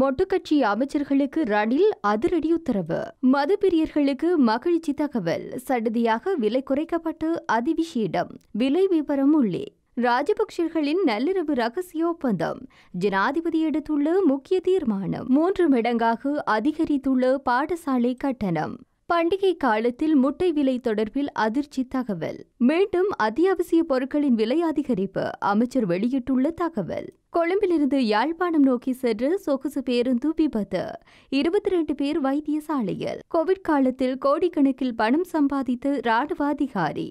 மொட்டுக்கட்சி அமைச்சர்களுக்கு ரணில் அதிரடி உத்தரவு மதுப்பிரியர்களுக்கு மகிழ்ச்சி தகவல் சடுதியாக விலை குறைக்கப்பட்டு அதிவிஷேடம் விலை விவரம் உள்ளே ராஜபக்சர்களின் நள்ளிரவு ரகசிய ஒப்பந்தம் ஜனாதிபதி எடுத்துள்ள முக்கிய தீர்மானம் மூன்று மடங்காக அதிகரித்துள்ள பாடசாலை கட்டணம் பண்டிகை காலத்தில் முட்டை விலை தொடர்பில் அதிர்ச்சி தகவல் மீண்டும் அத்தியாவசிய பொருட்களின் விலை அதிகரிப்பு அமைச்சர் வெளியிட்டுள்ள தகவல் கொழும்பிலிருந்து யாழ்ப்பாணம் நோக்கி சென்ற சொகுசு பேருந்து விபத்து இருபத்தி ரெண்டு பேர் வைத்தியசாலையில் கோவிட் காலத்தில் கோடிக்கணக்கில் பணம் சம்பாதித்த ராணுவ அதிகாரி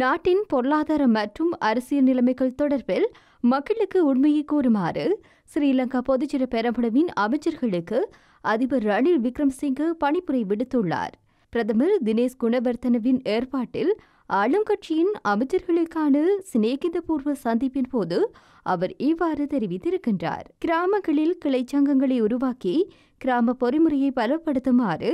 நாட்டின் பொருளாதார மற்றும் அரசியல் நிலைமைகள் தொடர்பில் மக்களுக்கு உண்மையை கூறுமாறு ஸ்ரீலங்கா பொதுஜன பெரம்புடவின் அமைச்சர்களுக்கு அதிபர் ரணில் விக்ரம்சிங்கு பணிப்புரை விடுத்துள்ளார் பிரதமர் தினேஷ் குணவர்த்தனவின் ஏற்பாட்டில் ஆளுங்கட்சியின் அமைச்சர்களுக்கான சிநேகிதபூர்வ சந்திப்பின் போது அவர் இவ்வாறு தெரிவித்திருக்கின்றார் கிராமங்களில் கிளைச்சங்கங்களை உருவாக்கி கிராம பொறிமுறையை பலப்படுத்துமாறு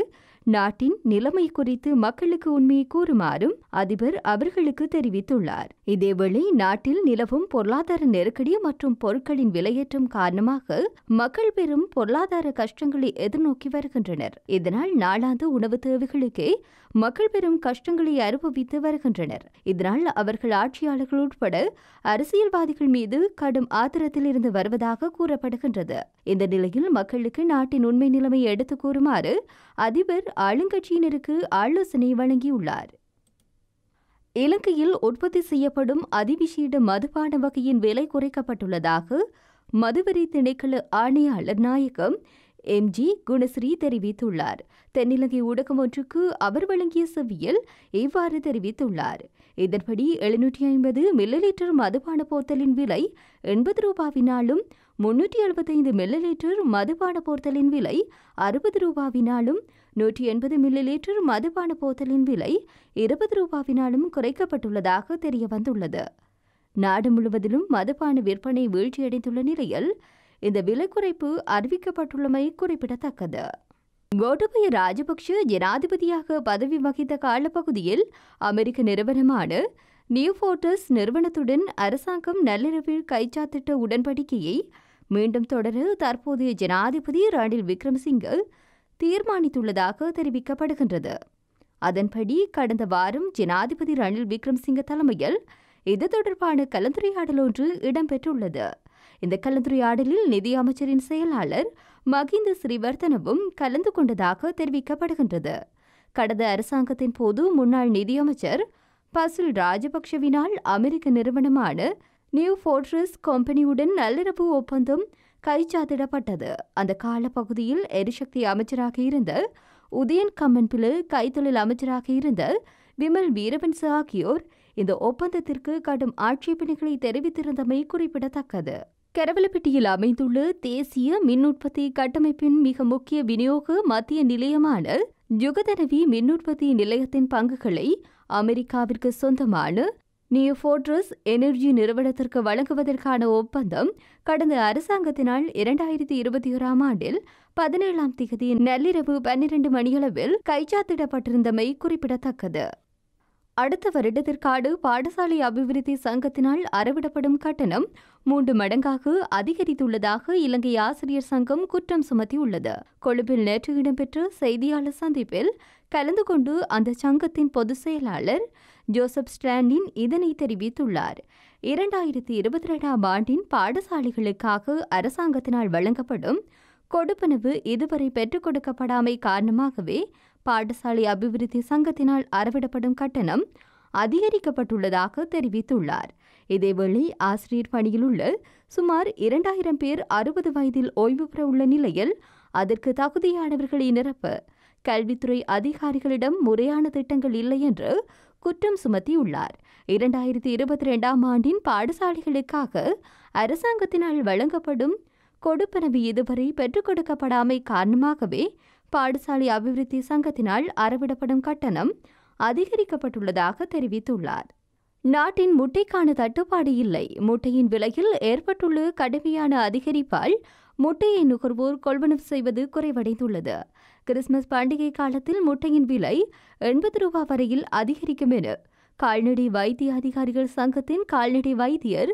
நாட்டின் நிலைமை குறித்து மக்களுக்கு உண்மையை கூறுமாறும் அதிபர் அவர்களுக்கு தெரிவித்துள்ளார் இதேவேளை நாட்டில் நிலவும் பொருளாதார நெருக்கடி மற்றும் பொருட்களின் விலையேற்றம் காரணமாக மக்கள் பெரும் பொருளாதார கஷ்டங்களை எதிர்நோக்கி வருகின்றனர் இதனால் நாளாந்து உணவு தேவைகளுக்கே மக்கள் பெரும் கஷ்டங்களை அனுபவித்து வருகின்றனர் இதனால் அவர்கள் ஆட்சியாளர்கள் உட்பட அரசியல்வாதிகள் மீது கடும் ஆத்திரத்தில் இருந்து வருவதாக கூறப்படுகின்றது இந்த நிலையில் மக்களுக்கு நாட்டின் உண்மை நிலைமை எடுத்து கூறுமாறு அதிபர் ஆளுங்கட்சியினருக்கு ஆலோசனை வழங்கியுள்ளார் இலங்கையில் உற்பத்தி செய்யப்படும் அதிவிஷீட மதுபான வகையின் விலை குறைக்கப்பட்டுள்ளதாக மதுவரி திணைக்கள ஆணையாளர் நாயகம் எம் ஜி குணஸ்ரீ தெரிவித்துள்ளார் தென்னிலங்கை ஊடகம் ஒன்றுக்கு அவர் வழங்கிய செவ்வியல் இவ்வாறு தெரிவித்துள்ளார் இதன்படி எழுநூற்றி ஐம்பது மில்லி லிட்டர் மதுபான போத்தலின் விலை எண்பது ரூபாவினாலும் முன்னூற்றி எழுபத்தைந்து மில்லி மதுபான போர்த்தலின் விலை அறுபது ரூபாவினாலும் நூற்றி எண்பது மில்லி மதுபான போத்தலின் விலை இருபது ரூபாவினாலும் குறைக்கப்பட்டுள்ளதாக தெரிய வந்துள்ளது நாடு முழுவதிலும் மதுபான விற்பனை வீழ்ச்சியடைந்துள்ள நிலையில் இந்த விலை குறைப்பு அறிவிக்கப்பட்டுள்ளமை குறிப்பிடத்தக்கது கோட்டபய ராஜபக்ஷ ஜனாதிபதியாக பதவி வகித்த காலப்பகுதியில் அமெரிக்க நிறுவனமான நியூ ஃபோர்டஸ் நிறுவனத்துடன் அரசாங்கம் நள்ளிரவில் கைச்சாத்திட்ட உடன்படிக்கையை மீண்டும் தொடர தற்போதைய ஜனாதிபதி ரணில் விக்ரம்சிங்க தீர்மானித்துள்ளதாக தெரிவிக்கப்படுகின்றது அதன்படி கடந்த வாரம் ஜனாதிபதி ரணில் விக்ரம்சிங்க தலைமையில் இது தொடர்பான கலந்துரையாடல் ஒன்று இடம்பெற்றுள்ளது இந்த கலந்துரையாடலில் நிதியமைச்சரின் செயலாளர் மகிந்த ஸ்ரீவர்தனவும் கலந்து கொண்டதாக தெரிவிக்கப்படுகின்றது கடந்த அரசாங்கத்தின் போது முன்னாள் நிதியமைச்சர் பசுல் ராஜபக்ஷவினால் அமெரிக்க நிறுவனமான நியூ ஃபோர்ட்ரஸ் கம்பெனியுடன் நல்லுறவு ஒப்பந்தம் கைச்சாத்திடப்பட்டது அந்த காலப்பகுதியில் எரிசக்தி அமைச்சராக இருந்த உதயன் கம்மன்பிலு கைத்தொழில் அமைச்சராக இருந்த விமல் வீரபன்சு ஆகியோர் இந்த ஒப்பந்தத்திற்கு கடும் ஆட்சேபனைகளை தெரிவித்திருந்தமை குறிப்பிடத்தக்கது கரவலப்பட்டியில் அமைந்துள்ள தேசிய மின் உற்பத்தி கட்டமைப்பின் மிக முக்கிய விநியோக மத்திய நிலையமான யுகதனவி மின் உற்பத்தி நிலையத்தின் பங்குகளை அமெரிக்காவிற்கு சொந்தமான நியூ ஃபோர்ட்ரஸ் எனர்ஜி நிறுவனத்திற்கு வழங்குவதற்கான ஒப்பந்தம் கடந்த அரசாங்கத்தினால் இரண்டாயிரத்தி இருபத்தி ஓராம் ஆண்டில் பதினேழாம் தேதி நள்ளிரவு பன்னிரண்டு மணியளவில் கைச்சாத்திடப்பட்டிருந்தமை குறிப்பிடத்தக்கது அடுத்த வருடத்திற்கான பாடசாலை அபிவிருத்தி சங்கத்தினால் அறவிடப்படும் கட்டணம் மூன்று மடங்காக அதிகரித்துள்ளதாக இலங்கை ஆசிரியர் சங்கம் குற்றம் சுமத்தியுள்ளது கொழும்பில் நேற்று இடம்பெற்ற செய்தியாளர் சந்திப்பில் கலந்து கொண்டு அந்த சங்கத்தின் பொதுச் செயலாளர் ஜோசப் ஸ்டாலின் இதனை தெரிவித்துள்ளார் இரண்டாயிரத்தி இருபத்தி ரெண்டாம் ஆண்டின் பாடசாலைகளுக்காக அரசாங்கத்தினால் வழங்கப்படும் கொடுப்பனவு இதுவரை பெற்றுக் கொடுக்கப்படாமை காரணமாகவே பாடசாலை அபிவிருத்தி சங்கத்தினால் அறவிடப்படும் கட்டணம் அதிகரிக்கப்பட்டுள்ளதாக தெரிவித்துள்ளார் இதேவேளை ஆசிரியர் பணியில் உள்ள சுமார் இரண்டாயிரம் பேர் அறுபது வயதில் ஓய்வு பெற உள்ள நிலையில் அதற்கு தகுதியானவர்களை நிரப்ப கல்வித்துறை அதிகாரிகளிடம் முறையான திட்டங்கள் இல்லை என்று குற்றம் சுமத்தியுள்ளார் இரண்டாயிரத்தி இருபத்தி ரெண்டாம் ஆண்டின் பாடசாலைகளுக்காக அரசாங்கத்தினால் வழங்கப்படும் கொடுப்பனவு இதுவரை பெற்றுக் கொடுக்கப்படாமை காரணமாகவே பாடசாலை அபிவிருத்தி சங்கத்தினால் அறவிடப்படும் கட்டணம் அதிகரிக்கப்பட்டுள்ளதாக தெரிவித்துள்ளார் நாட்டின் முட்டைக்கான தட்டுப்பாடு இல்லை முட்டையின் விலையில் ஏற்பட்டுள்ள கடுமையான அதிகரிப்பால் முட்டையை நுகர்வோர் கொள்வனவு செய்வது குறைவடைந்துள்ளது கிறிஸ்துமஸ் பண்டிகை காலத்தில் முட்டையின் விலை எண்பது ரூபாய் வரையில் அதிகரிக்கும் என கால்நடை வைத்திய அதிகாரிகள் சங்கத்தின் கால்நடை வைத்தியர்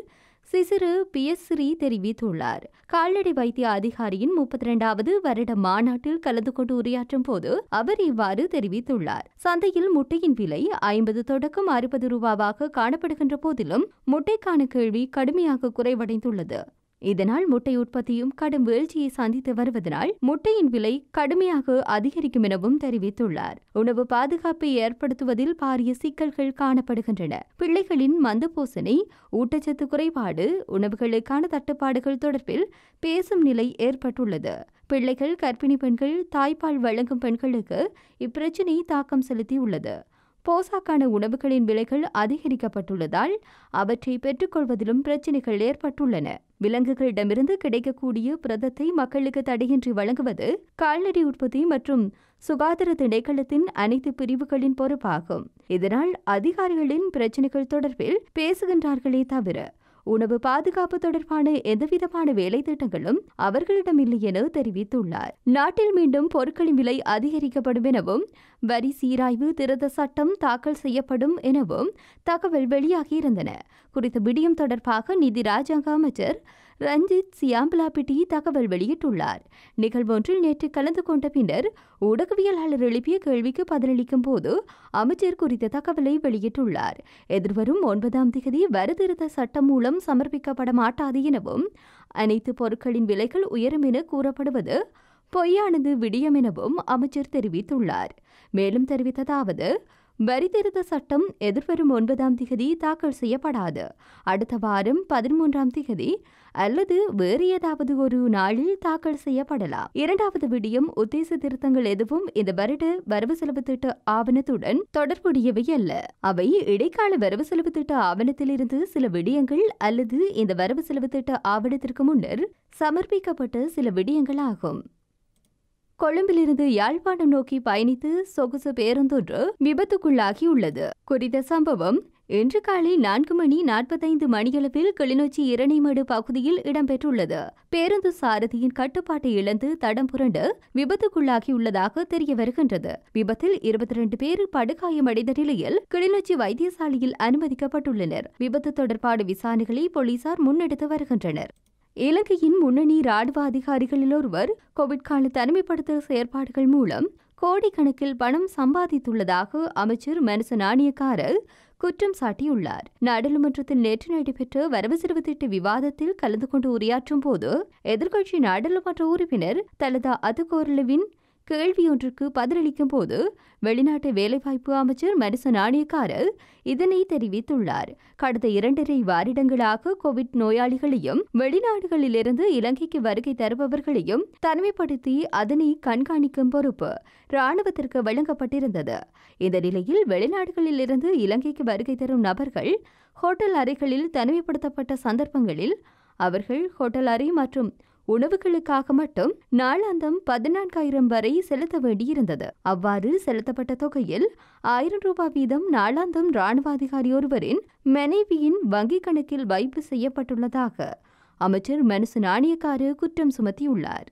சிசிறு பி எஸ் ஸ்ரீ தெரிவித்துள்ளார் கால்நடை வைத்திய அதிகாரியின் முப்பத்தி இரண்டாவது வருட மாநாட்டில் கலந்து கொண்டு உரையாற்றும் போது அவர் இவ்வாறு தெரிவித்துள்ளார் சந்தையில் முட்டையின் விலை ஐம்பது தொடக்கம் அறுபது ரூபாவாக காணப்படுகின்ற போதிலும் முட்டைக்கான கேள்வி கடுமையாக குறைவடைந்துள்ளது இதனால் முட்டை உற்பத்தியும் கடும் வீழ்ச்சியை சந்தித்து வருவதனால் முட்டையின் விலை கடுமையாக அதிகரிக்கும் எனவும் தெரிவித்துள்ளார் உணவு பாதுகாப்பை ஏற்படுத்துவதில் பாரிய சிக்கல்கள் காணப்படுகின்றன பிள்ளைகளின் மந்த போசனை ஊட்டச்சத்து குறைபாடு உணவுகளுக்கான தட்டுப்பாடுகள் தொடர்பில் பேசும் நிலை ஏற்பட்டுள்ளது பிள்ளைகள் கர்ப்பிணி பெண்கள் தாய்ப்பால் வழங்கும் பெண்களுக்கு இப்பிரச்சினை தாக்கம் செலுத்தியுள்ளது போசாக்கான உணவுகளின் விலைகள் அதிகரிக்கப்பட்டுள்ளதால் அவற்றை பெற்றுக்கொள்வதிலும் பிரச்சினைகள் ஏற்பட்டுள்ளன விலங்குகளிடமிருந்து கிடைக்கக்கூடிய பிரதத்தை மக்களுக்கு தடையின்றி வழங்குவது கால்நடை உற்பத்தி மற்றும் சுகாதார திணைக்களத்தின் அனைத்து பிரிவுகளின் பொறுப்பாகும் இதனால் அதிகாரிகளின் பிரச்சினைகள் தொடர்பில் பேசுகின்றார்களே தவிர உணவு பாதுகாப்பு தொடர்பான எந்தவிதமான வேலை திட்டங்களும் இல்லை என தெரிவித்துள்ளார் நாட்டில் மீண்டும் பொருட்களின் விலை அதிகரிக்கப்படும் எனவும் வரி சீராய்வு திருத்த சட்டம் தாக்கல் செய்யப்படும் எனவும் தகவல் வெளியாகியிருந்தன குறித்த விடியம் தொடர்பாக நிதி ராஜாங்க அமைச்சர் ரஞ்சித் சியாம்பலாபிட்டி தகவல் வெளியிட்டுள்ளார் நிகழ்வொன்றில் நேற்று கலந்து கொண்ட பின்னர் ஊடகவியலாளர் எழுப்பிய கேள்விக்கு பதிலளிக்கும் போது அமைச்சர் குறித்த தகவலை வெளியிட்டுள்ளார் எதிர்வரும் ஒன்பதாம் தேதி வரதிருத்த சட்டம் மூலம் சமர்ப்பிக்கப்பட மாட்டாது எனவும் அனைத்து பொருட்களின் விலைகள் உயரும் என கூறப்படுவது பொய்யானது விடியம் எனவும் அமைச்சர் தெரிவித்துள்ளார் மேலும் தெரிவித்ததாவது வரி திருத்த சட்டம் எதிர்வரும் ஒன்பதாம் திகதி தாக்கல் செய்யப்படாது அடுத்த வாரம் பதிமூன்றாம் திகதி அல்லது வேறு ஏதாவது ஒரு நாளில் தாக்கல் செய்யப்படலாம் இரண்டாவது விடியம் உத்தேச திருத்தங்கள் எதுவும் இந்த வருட வரவு செலவு திட்ட ஆவணத்துடன் தொடர்புடையவை அல்ல அவை இடைக்கால வரவு செலவு திட்ட ஆவணத்திலிருந்து சில விடயங்கள் அல்லது இந்த வரவு செலவு திட்ட ஆவணத்திற்கு முன்னர் சமர்ப்பிக்கப்பட்ட சில விடயங்கள் ஆகும் கொழும்பிலிருந்து யாழ்ப்பாணம் நோக்கி பயணித்து சொகுசு பேருந்தொன்று விபத்துக்குள்ளாகி உள்ளது குறித்த சம்பவம் இன்று காலை நான்கு மணி நாற்பத்தைந்து மணியளவில் கிளிநொச்சி இரணைமடு பகுதியில் இடம்பெற்றுள்ளது பேருந்து சாரதியின் கட்டுப்பாட்டை இழந்து தடம் புரண்டு விபத்துக்குள்ளாகியுள்ளதாக தெரிய வருகின்றது விபத்தில் இருபத்தி ரெண்டு பேர் படுகாயமடைந்த நிலையில் கிளிநொச்சி வைத்தியசாலையில் அனுமதிக்கப்பட்டுள்ளனர் விபத்து தொடர்பான விசாரணைகளை போலீசார் முன்னெடுத்து வருகின்றனர் இலங்கையின் முன்னணி ராணுவ அதிகாரிகளில் ஒருவர் கோவிட் கால தனிமைப்படுத்தல் செயற்பாடுகள் மூலம் கோடிக்கணக்கில் பணம் சம்பாதித்துள்ளதாக அமைச்சர் மனுச நாணயக்கார குற்றம் சாட்டியுள்ளார் நாடாளுமன்றத்தில் நேற்று நடைபெற்ற வரவு செலவு திட்ட விவாதத்தில் கலந்து கொண்டு உரையாற்றும் போது எதிர்க்கட்சி நாடாளுமன்ற உறுப்பினர் தலதா அதுகோர்லவின் கேள்வி ஒன்றுக்கு பதிலளிக்கும் போது வெளிநாட்டு வேலைவாய்ப்பு அமைச்சர் மரிச நாணயக்கார இதனை தெரிவித்துள்ளார் கடந்த இரண்டரை வாரிடங்களாக கோவிட் நோயாளிகளையும் வெளிநாடுகளிலிருந்து இலங்கைக்கு வருகை தருபவர்களையும் தனிமைப்படுத்தி அதனை கண்காணிக்கும் பொறுப்பு ராணுவத்திற்கு வழங்கப்பட்டிருந்தது இந்த நிலையில் வெளிநாடுகளிலிருந்து இலங்கைக்கு வருகை தரும் நபர்கள் ஹோட்டல் அறைகளில் தனிமைப்படுத்தப்பட்ட சந்தர்ப்பங்களில் அவர்கள் ஹோட்டல் அறை மற்றும் உணவுகளுக்காக மட்டும் நாளாந்தம் பதினான்காயிரம் வரை செலுத்த வேண்டியிருந்தது அவ்வாறு செலுத்தப்பட்ட தொகையில் ஆயிரம் ரூபாய் வீதம் நாளாந்தம் ராணுவ அதிகாரி ஒருவரின் மனைவியின் வங்கிக் கணக்கில் வைப்பு செய்யப்பட்டுள்ளதாக அமைச்சர் மனுசு நாணயக்காரு குற்றம் சுமத்தியுள்ளார்